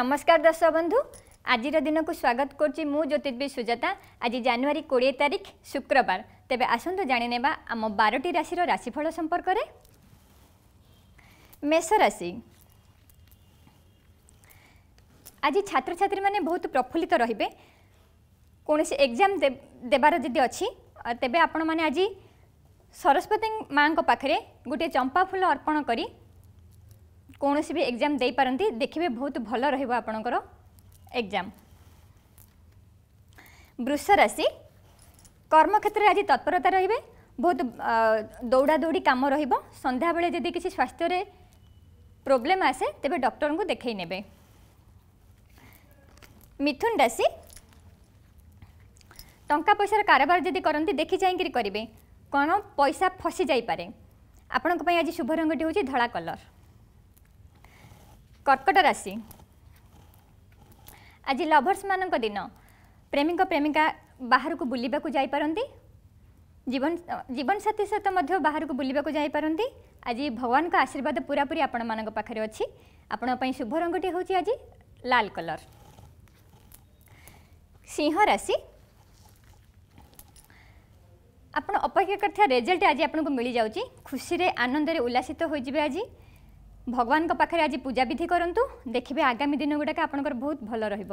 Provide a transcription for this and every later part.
নমস্কার দর্শক বন্ধু আজির দিনক স্বাগত করছি মু জ্যোতির্বি সুজাতা আজ জানুয়ারি কোড়িয়ে তারিখ শুক্রবার তবে আসন্তু জাণিনেবা আম বারোটি রাশির রাশিফল সম্পর্কের মেষ রাশি আজ ছাত্রছাত্রী মানে বহুত প্রফুল্লিত রহবে কৌশি এক্সাম দেবার যদি অছি তেবে আপন মানে আজ সরস্বতী মাঙ্ক পাখে গোটিয়ে চম্পা ফুল অর্পণ করে କୌଣସି ବି ଏକ୍ଜାମ୍ ଦେଇପାରନ୍ତି ଦେଖିବେ ବହୁତ ଭଲ ରହିବ ଆପଣଙ୍କର ଏକ୍ଜାମ୍ ବୃଷ ରାଶି କର୍ମକ୍ଷେତ୍ରରେ ଆଜି ତତ୍ପରତା ରହିବେ ବହୁତ ଦୌଡ଼ାଦୌଡ଼ି କାମ ରହିବ ସନ୍ଧ୍ୟାବେଳେ ଯଦି କିଛି ସ୍ୱାସ୍ଥ୍ୟରେ ପ୍ରୋବ୍ଲେମ୍ ଆସେ ତେବେ ଡକ୍ଟରଙ୍କୁ ଦେଖାଇ ନେବେ ମିଥୁନ ରାଶି ଟଙ୍କା ପଇସାର କାରବାର ଯଦି କରନ୍ତି ଦେଖି ଚାହିଁକିରି କରିବେ କ'ଣ ପଇସା ଫସି ଯାଇପାରେ ଆପଣଙ୍କ ପାଇଁ ଆଜି ଶୁଭ ରଙ୍ଗଟି ହେଉଛି ଧଳା କଲର୍ କର୍କଟ ରାଶି ଆଜି ଲଭର୍ସମାନଙ୍କ ଦିନ ପ୍ରେମିକ ପ୍ରେମିକା ବାହାରକୁ ବୁଲିବାକୁ ଯାଇପାରନ୍ତି ଜୀବନ ଜୀବନସାଥୀ ସହିତ ମଧ୍ୟ ବାହାରକୁ ବୁଲିବାକୁ ଯାଇପାରନ୍ତି ଆଜି ଭଗବାନଙ୍କ ଆଶୀର୍ବାଦ ପୁରାପୁରି ଆପଣମାନଙ୍କ ପାଖରେ ଅଛି ଆପଣଙ୍କ ପାଇଁ ଶୁଭ ରଙ୍ଗଟି ହେଉଛି ଆଜି ଲାଲ କଲର୍ ସିଂହ ରାଶି ଆପଣ ଅପେକ୍ଷା କରିଥିବା ରେଜଲ୍ଟ ଆଜି ଆପଣଙ୍କୁ ମିଳିଯାଉଛି ଖୁସିରେ ଆନନ୍ଦରେ ଉଲ୍ଲାସିତ ହୋଇଯିବେ ଆଜି ଭଗବାନଙ୍କ ପାଖରେ ଆଜି ପୂଜାବିଧି କରନ୍ତୁ ଦେଖିବେ ଆଗାମୀ ଦିନ ଗୁଡ଼ାକ ଆପଣଙ୍କର ବହୁତ ଭଲ ରହିବ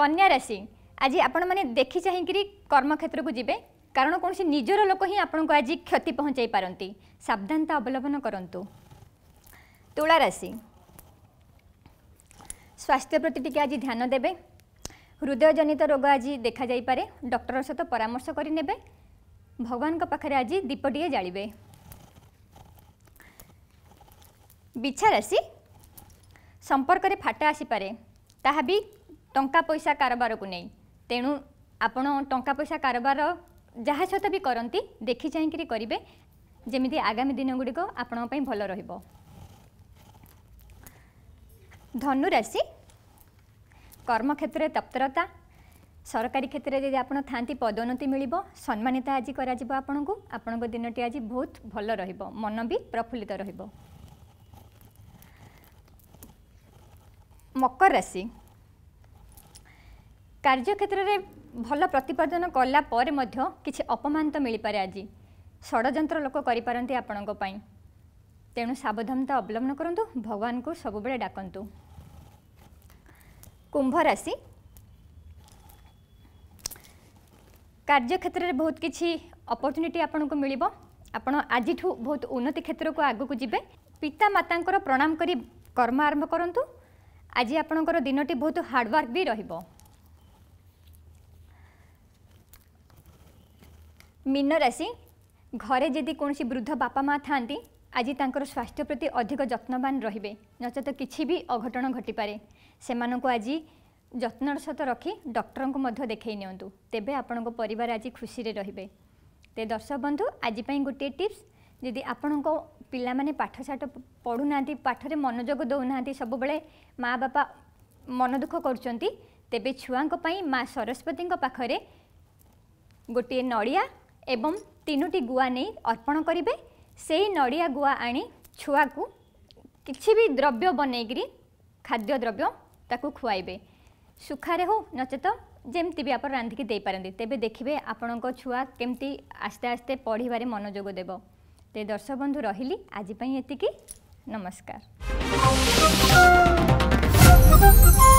କନ୍ୟା ରାଶି ଆଜି ଆପଣମାନେ ଦେଖି ଚାହିଁକିରି କର୍ମକ୍ଷେତ୍ରକୁ ଯିବେ କାରଣ କୌଣସି ନିଜର ଲୋକ ହିଁ ଆପଣଙ୍କୁ ଆଜି କ୍ଷତି ପହଞ୍ଚାଇ ପାରନ୍ତି ସାବଧାନତା ଅବଲମ୍ବନ କରନ୍ତୁ ତୁଳା ରାଶି ସ୍ୱାସ୍ଥ୍ୟ ପ୍ରତି ଟିକେ ଆଜି ଧ୍ୟାନ ଦେବେ ହୃଦୟଜନିତ ରୋଗ ଆଜି ଦେଖାଯାଇପାରେ ଡକ୍ଟର ସହିତ ପରାମର୍ଶ କରିନେବେ ଭଗବାନଙ୍କ ପାଖରେ ଆଜି ଦୀପ ଟିକେ ଜାଳିବେ ବିଛା ରାଶି ସମ୍ପର୍କରେ ଫାଟ ଆସିପାରେ ତାହା ବି ଟଙ୍କା ପଇସା କାରବାରକୁ ନେଇ ତେଣୁ ଆପଣ ଟଙ୍କା ପଇସା କାରବାର ଯାହା ସହିତ ବି କରନ୍ତି ଦେଖି ଚାହିଁକିରି କରିବେ ଯେମିତି ଆଗାମୀ ଦିନଗୁଡ଼ିକ ଆପଣଙ୍କ ପାଇଁ ଭଲ ରହିବ ଧନୁରାଶି କର୍ମକ୍ଷେତ୍ରରେ ତତ୍ପରତା ସରକାରୀ କ୍ଷେତ୍ରରେ ଯଦି ଆପଣ ଥାନ୍ତି ପଦୋନ୍ନତି ମିଳିବ ସମ୍ମାନିତ ଆଜି କରାଯିବ ଆପଣଙ୍କୁ ଆପଣଙ୍କ ଦିନଟି ଆଜି ବହୁତ ଭଲ ରହିବ ମନ ବି ପ୍ରଫୁଲ୍ଲିତ ରହିବ ମକର ରାଶି କାର୍ଯ୍ୟକ୍ଷେତ୍ରରେ ଭଲ ପ୍ରତିପାଦନ କଲା ପରେ ମଧ୍ୟ କିଛି ଅପମାନିତ ମିଳିପାରେ ଆଜି ଷଡ଼ଯନ୍ତ୍ର ଲୋକ କରିପାରନ୍ତି ଆପଣଙ୍କ ପାଇଁ ତେଣୁ ସାବଧାନତା ଅବଲମ୍ବନ କରନ୍ତୁ ଭଗବାନଙ୍କୁ ସବୁବେଳେ ଡାକନ୍ତୁ କୁମ୍ଭ ରାଶି କାର୍ଯ୍ୟକ୍ଷେତ୍ରରେ ବହୁତ କିଛି ଅପର୍ଚ୍ୟୁନିଟି ଆପଣଙ୍କୁ ମିଳିବ ଆପଣ ଆଜିଠୁ ବହୁତ ଉନ୍ନତି କ୍ଷେତ୍ରକୁ ଆଗକୁ ଯିବେ ପିତାମାତାଙ୍କର ପ୍ରଣାମ କରି କର୍ମ ଆରମ୍ଭ କରନ୍ତୁ আজ আপনার দিনটি বহুত হার্ডওয়ার্ক বি রহব মীন রাশি ঘরে যদি কোণী বৃদ্ধ বাপা মা থাকে আজ তাঁর স্বাস্থ্য প্রতি অধিক যত্নবান রহবে নচেত কিছু বি অঘটন ঘটিপারে সে আজ যত্নর সহ রক্ষি ডক্টর দেখাই নিউ তেবে আপনার পরিবার আজ খুশি রহবে তে দর্শক বন্ধু আজপাই গোটিয়ে টিপ্স ଯଦି ଆପଣଙ୍କ ପିଲାମାନେ ପାଠଶାଠ ପଢ଼ୁନାହାନ୍ତି ପାଠରେ ମନୋଯୋଗ ଦେଉନାହାନ୍ତି ସବୁବେଳେ ମା ବାପା ମନ ଦୁଃଖ କରୁଛନ୍ତି ତେବେ ଛୁଆଙ୍କ ପାଇଁ ମା ସରସ୍ୱତୀଙ୍କ ପାଖରେ ଗୋଟିଏ ନଡ଼ିଆ ଏବଂ ତିନୋଟି ଗୁଆ ନେଇ ଅର୍ପଣ କରିବେ ସେହି ନଡ଼ିଆ ଗୁଆ ଆଣି ଛୁଆକୁ କିଛି ବି ଦ୍ରବ୍ୟ ବନେଇକିରି ଖାଦ୍ୟ ଦ୍ରବ୍ୟ ତାକୁ ଖୁଆଇବେ ଶୁଖାରେ ହେଉ ନଚେତ ଯେମିତି ବି ଆପଣ ରାନ୍ଧିକି ଦେଇପାରନ୍ତି ତେବେ ଦେଖିବେ ଆପଣଙ୍କ ଛୁଆ କେମିତି ଆସ୍ତେ ଆସ୍ତେ ପଢ଼ିବାରେ ମନୋଯୋଗ ଦେବ ତେ ଦର୍ଶବନ୍ଧୁ ରହିଲି ଆଜି ପାଇଁ ଏତିକି ନମସ୍କାର